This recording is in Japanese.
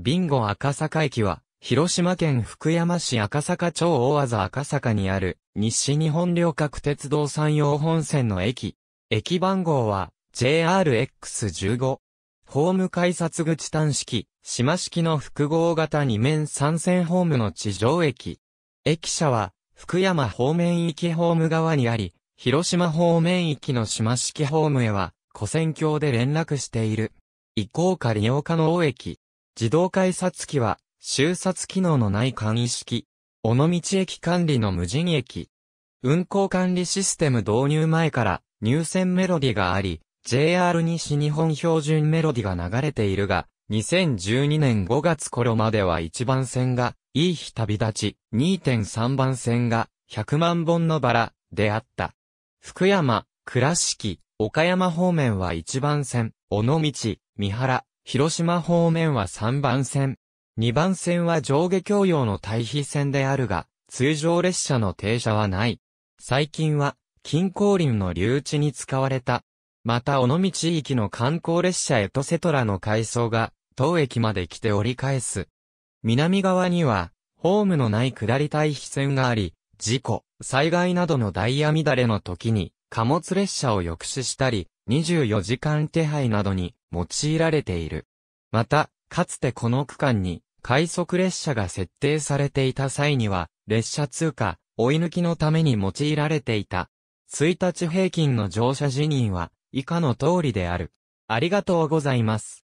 ビンゴ赤坂駅は、広島県福山市赤坂町大和赤坂にある、西日本旅客鉄道山陽本線の駅。駅番号は、JRX15。ホーム改札口端式、島式の複合型二面三線ホームの地上駅。駅舎は、福山方面行きホーム側にあり、広島方面行きの島式ホームへは、古戦橋で連絡している。移行か利用可能駅。自動改札機は、収札機能のない簡易式。尾道駅管理の無人駅。運行管理システム導入前から入線メロディがあり、JR 西日本標準メロディが流れているが、2012年5月頃までは1番線が、いい日旅立ち、2.3番線が、100万本のバラ、であった。福山、倉敷、岡山方面は1番線、尾道、三原、広島方面は3番線。2番線は上下共用の対比線であるが、通常列車の停車はない。最近は、近郊林の留置に使われた。また、尾道行きの観光列車エトセトラの階層が、当駅まで来て折り返す。南側には、ホームのない下り対比線があり、事故、災害などのダイヤ乱れの時に、貨物列車を抑止したり、24時間手配などに用いられている。また、かつてこの区間に快速列車が設定されていた際には、列車通過、追い抜きのために用いられていた。1日平均の乗車辞任は以下の通りである。ありがとうございます。